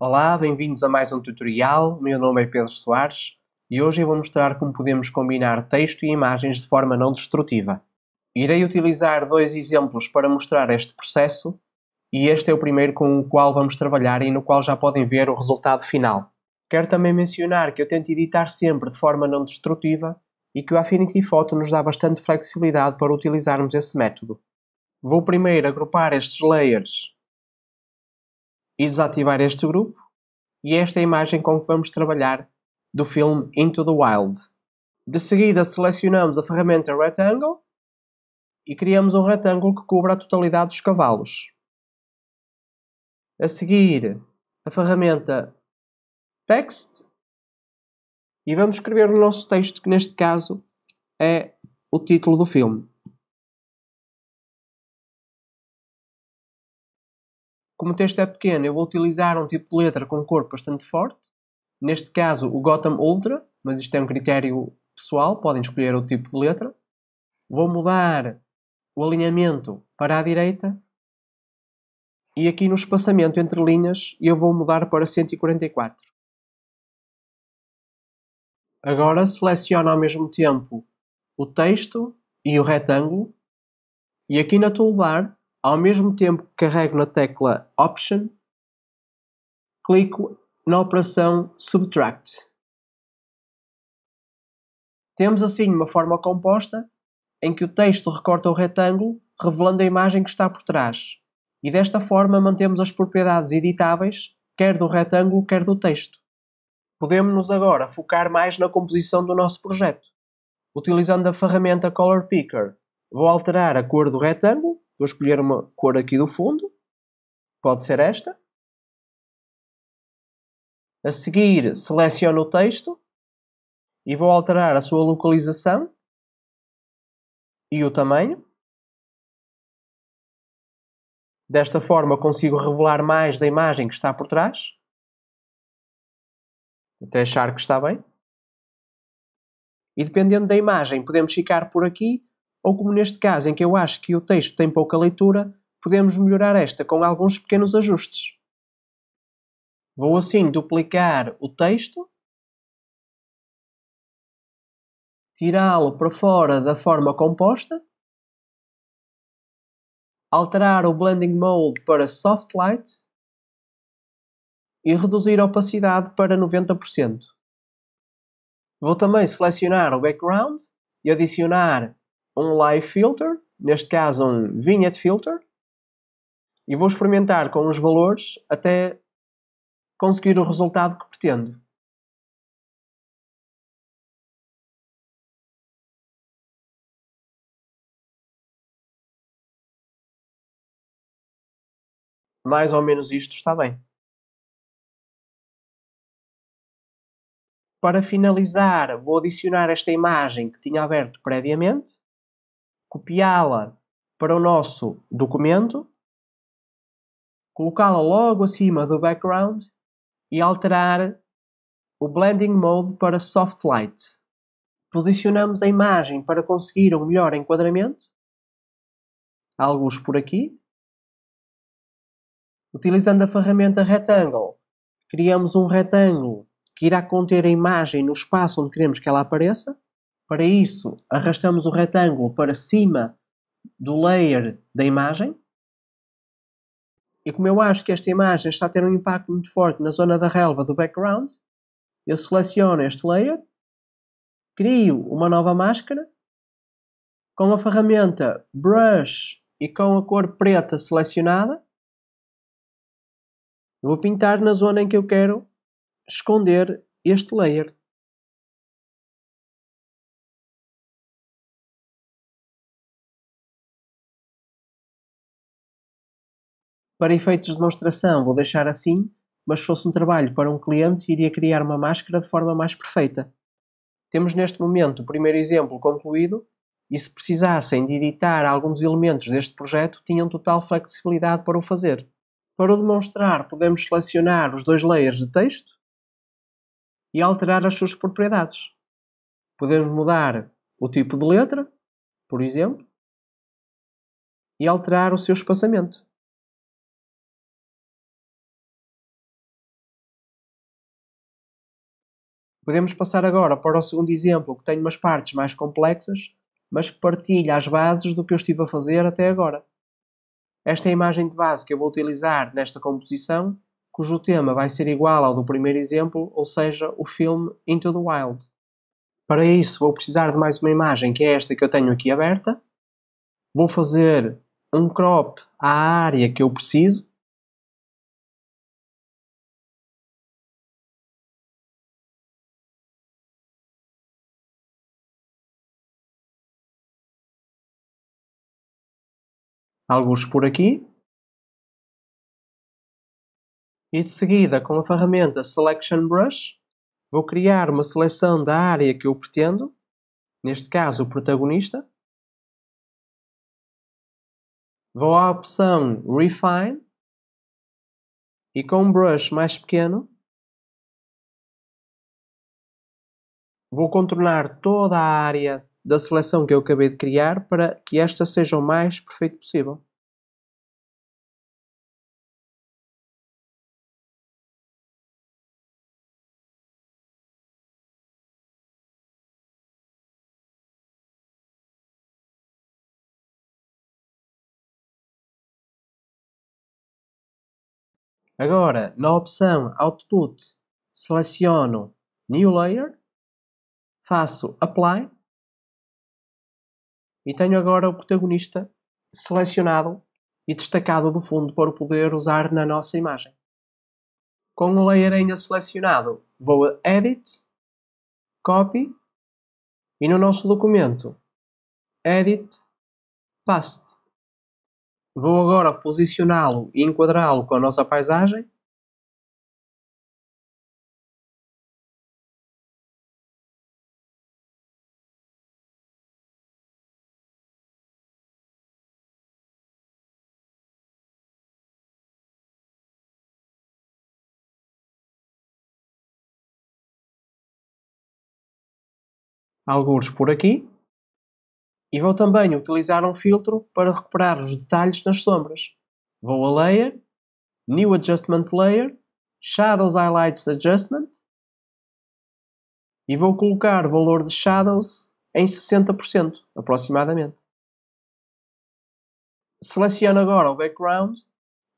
Olá, bem-vindos a mais um tutorial. Meu nome é Pedro Soares e hoje eu vou mostrar como podemos combinar texto e imagens de forma não destrutiva. Irei utilizar dois exemplos para mostrar este processo e este é o primeiro com o qual vamos trabalhar e no qual já podem ver o resultado final. Quero também mencionar que eu tento editar sempre de forma não destrutiva e que o Affinity Photo nos dá bastante flexibilidade para utilizarmos esse método. Vou primeiro agrupar estes layers e desativar este grupo. E esta é a imagem com que vamos trabalhar do filme Into the Wild. De seguida selecionamos a ferramenta Rectangle e criamos um retângulo que cubra a totalidade dos cavalos. A seguir, a ferramenta Text e vamos escrever o nosso texto, que neste caso é o título do filme. Como o texto é pequeno, eu vou utilizar um tipo de letra com cor bastante forte. Neste caso, o Gotham Ultra, mas isto é um critério pessoal, podem escolher o tipo de letra. Vou mudar o alinhamento para a direita. E aqui no espaçamento entre linhas, eu vou mudar para 144. Agora seleciono ao mesmo tempo o texto e o retângulo. E aqui na toolbar ao mesmo tempo que carrego na tecla Option, clico na operação Subtract. Temos assim uma forma composta em que o texto recorta o retângulo, revelando a imagem que está por trás. E desta forma mantemos as propriedades editáveis, quer do retângulo, quer do texto. Podemos-nos agora focar mais na composição do nosso projeto. Utilizando a ferramenta Color Picker, vou alterar a cor do retângulo Vou escolher uma cor aqui do fundo. Pode ser esta. A seguir, seleciono o texto e vou alterar a sua localização e o tamanho. Desta forma, consigo revelar mais da imagem que está por trás, até achar que está bem. E dependendo da imagem, podemos ficar por aqui ou como neste caso em que eu acho que o texto tem pouca leitura, podemos melhorar esta com alguns pequenos ajustes. Vou assim duplicar o texto, tirá-lo para fora da forma composta, alterar o Blending Mode para Soft Light e reduzir a opacidade para 90%. Vou também selecionar o background e adicionar um live filter, neste caso um vignette filter, e vou experimentar com os valores até conseguir o resultado que pretendo. Mais ou menos isto está bem. Para finalizar, vou adicionar esta imagem que tinha aberto previamente copiá-la para o nosso documento, colocá-la logo acima do background e alterar o Blending Mode para Soft Light. Posicionamos a imagem para conseguir um melhor enquadramento, alguns por aqui. Utilizando a ferramenta Rectangle, criamos um retângulo que irá conter a imagem no espaço onde queremos que ela apareça. Para isso, arrastamos o retângulo para cima do layer da imagem. E como eu acho que esta imagem está a ter um impacto muito forte na zona da relva do background, eu seleciono este layer, crio uma nova máscara, com a ferramenta Brush e com a cor preta selecionada, vou pintar na zona em que eu quero esconder este layer. Para efeitos de demonstração, vou deixar assim, mas se fosse um trabalho para um cliente, iria criar uma máscara de forma mais perfeita. Temos neste momento o primeiro exemplo concluído e, se precisassem de editar alguns elementos deste projeto, tinham total flexibilidade para o fazer. Para o demonstrar, podemos selecionar os dois layers de texto e alterar as suas propriedades. Podemos mudar o tipo de letra, por exemplo, e alterar o seu espaçamento. Podemos passar agora para o segundo exemplo, que tem umas partes mais complexas, mas que partilha as bases do que eu estive a fazer até agora. Esta é a imagem de base que eu vou utilizar nesta composição, cujo tema vai ser igual ao do primeiro exemplo, ou seja, o filme Into the Wild. Para isso, vou precisar de mais uma imagem, que é esta que eu tenho aqui aberta. Vou fazer um crop à área que eu preciso, alguns por aqui. E de seguida, com a ferramenta Selection Brush, vou criar uma seleção da área que eu pretendo, neste caso o protagonista. Vou à opção Refine e com um brush mais pequeno vou contornar toda a área da seleção que eu acabei de criar para que esta seja o mais perfeito possível. Agora, na opção Output, seleciono New Layer, faço Apply e tenho agora o protagonista selecionado e destacado do fundo para o poder usar na nossa imagem. Com o layer ainda selecionado, vou a Edit, Copy e no nosso documento Edit, Paste. Vou agora posicioná-lo e enquadrá-lo com a nossa paisagem alguns por aqui, e vou também utilizar um filtro para recuperar os detalhes nas sombras. Vou a Layer, New Adjustment Layer, Shadows Highlights Adjustment, e vou colocar o valor de Shadows em 60%, aproximadamente. Seleciono agora o background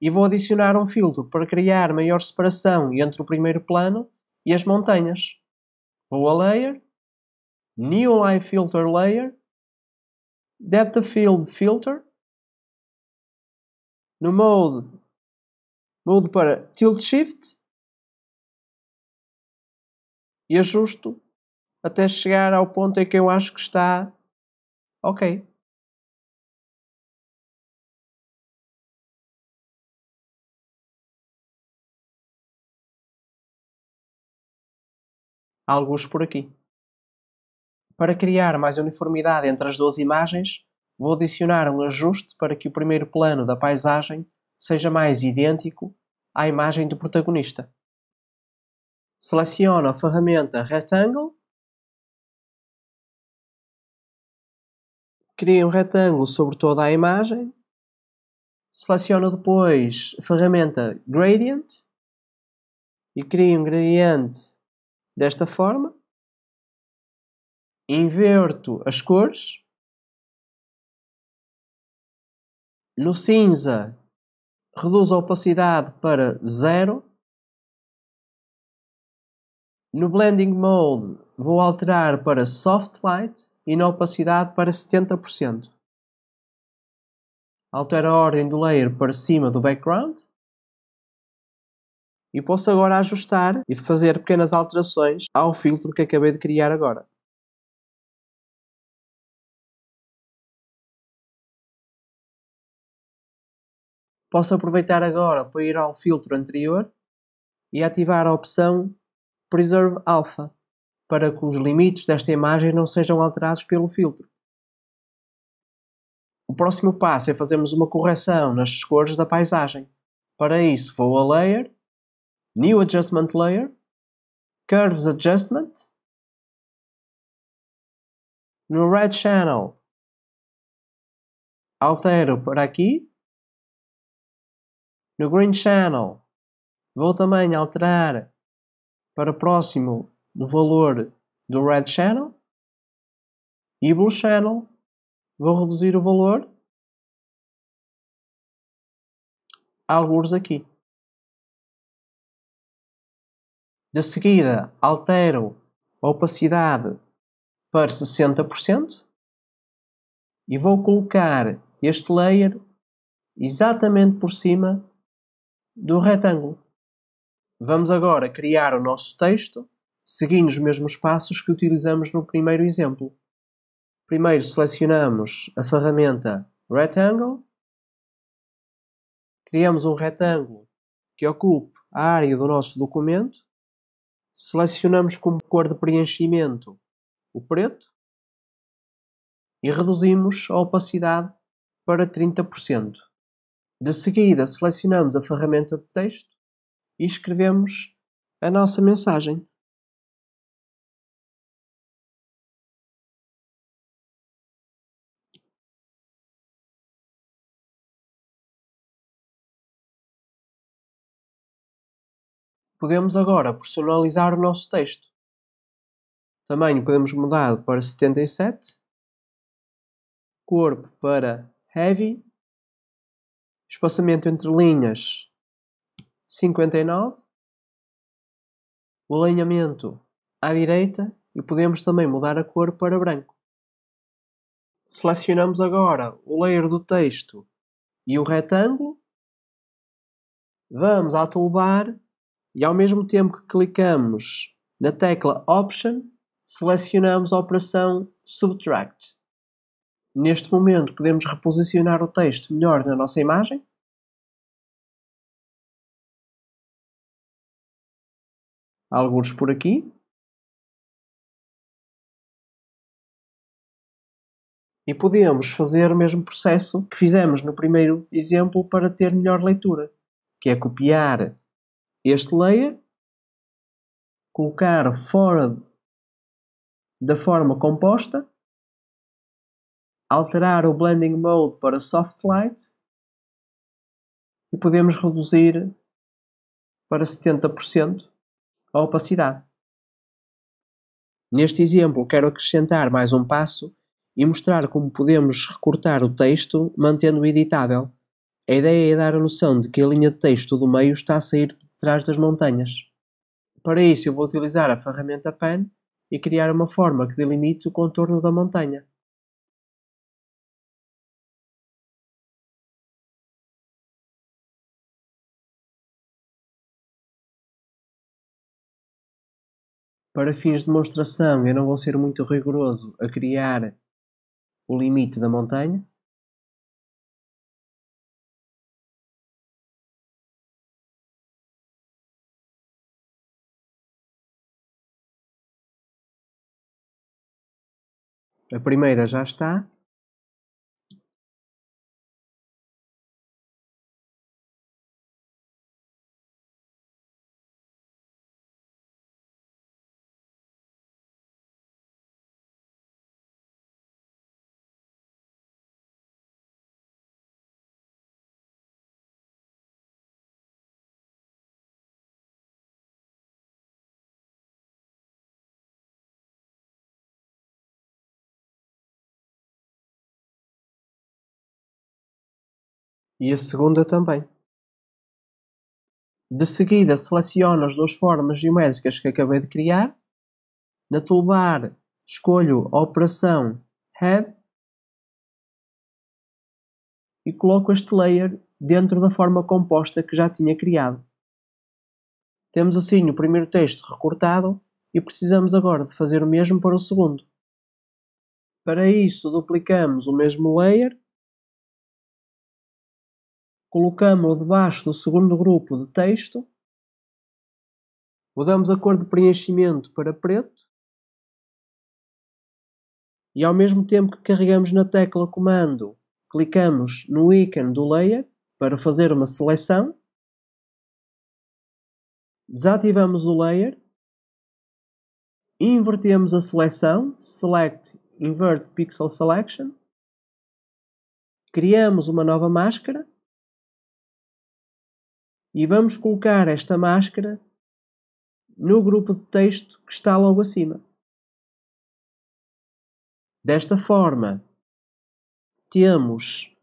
e vou adicionar um filtro para criar maior separação entre o primeiro plano e as montanhas. Vou a Layer, new line filter layer, depth of field filter, no mode, Mode para tilt shift e ajusto até chegar ao ponto em que eu acho que está ok. Alguns por aqui. Para criar mais uniformidade entre as duas imagens, vou adicionar um ajuste para que o primeiro plano da paisagem seja mais idêntico à imagem do protagonista. Seleciono a ferramenta Rectangle, crio um retângulo sobre toda a imagem, seleciono depois a ferramenta Gradient e crio um gradiente desta forma inverto as cores. No cinza, reduzo a opacidade para zero. No Blending Mode, vou alterar para Soft Light e na opacidade para 70%. Altero a ordem do layer para cima do background. E posso agora ajustar e fazer pequenas alterações ao filtro que acabei de criar agora. Posso aproveitar agora para ir ao filtro anterior e ativar a opção Preserve Alpha para que os limites desta imagem não sejam alterados pelo filtro. O próximo passo é fazermos uma correção nas cores da paisagem. Para isso, vou a Layer, New Adjustment Layer, Curves Adjustment. No Red Channel, altero para aqui no Green Channel. Vou também alterar para próximo do valor do Red Channel e Blue Channel. Vou reduzir o valor alguns aqui. De seguida, altero a opacidade para 60% e vou colocar este layer exatamente por cima do retângulo. Vamos agora criar o nosso texto seguindo os mesmos passos que utilizamos no primeiro exemplo. Primeiro selecionamos a ferramenta Rectangle, criamos um retângulo que ocupe a área do nosso documento, selecionamos como cor de preenchimento o preto e reduzimos a opacidade para 30%. De seguida, selecionamos a ferramenta de texto e escrevemos a nossa mensagem. Podemos agora personalizar o nosso texto. Tamanho podemos mudar para 77, corpo para heavy espaçamento entre linhas 59, o alinhamento à direita e podemos também mudar a cor para branco. Selecionamos agora o layer do texto e o retângulo. Vamos à toolbar e ao mesmo tempo que clicamos na tecla Option, selecionamos a operação Subtract. Neste momento, podemos reposicionar o texto melhor na nossa imagem. Alguns por aqui. E podemos fazer o mesmo processo que fizemos no primeiro exemplo para ter melhor leitura, que é copiar este layer, colocar fora da forma composta alterar o Blending Mode para Soft Light e podemos reduzir para 70% a opacidade. Neste exemplo, quero acrescentar mais um passo e mostrar como podemos recortar o texto mantendo-o editável. A ideia é dar a noção de que a linha de texto do meio está a sair por trás das montanhas. Para isso, eu vou utilizar a ferramenta Pen e criar uma forma que delimite o contorno da montanha. Para fins de demonstração, eu não vou ser muito rigoroso a criar o limite da montanha. A primeira já está, e a segunda também. De seguida, seleciono as duas formas geométricas que acabei de criar. Na toolbar, escolho a operação Head e coloco este layer dentro da forma composta que já tinha criado. Temos assim o primeiro texto recortado e precisamos agora de fazer o mesmo para o segundo. Para isso, duplicamos o mesmo layer colocamos o debaixo do segundo grupo de texto, mudamos a cor de preenchimento para preto e ao mesmo tempo que carregamos na tecla comando, clicamos no ícone do layer para fazer uma seleção, desativamos o layer, invertemos a seleção, select invert pixel selection, criamos uma nova máscara e vamos colocar esta máscara no grupo de texto que está logo acima. Desta forma, temos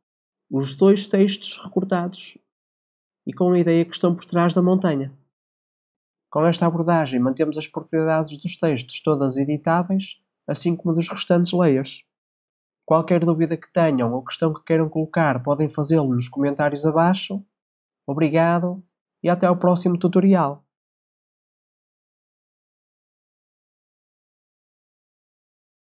os dois textos recortados e com a ideia que estão por trás da montanha. Com esta abordagem, mantemos as propriedades dos textos todas editáveis, assim como dos restantes layers. Qualquer dúvida que tenham ou questão que queiram colocar, podem fazê-lo nos comentários abaixo Obrigado e até ao próximo tutorial.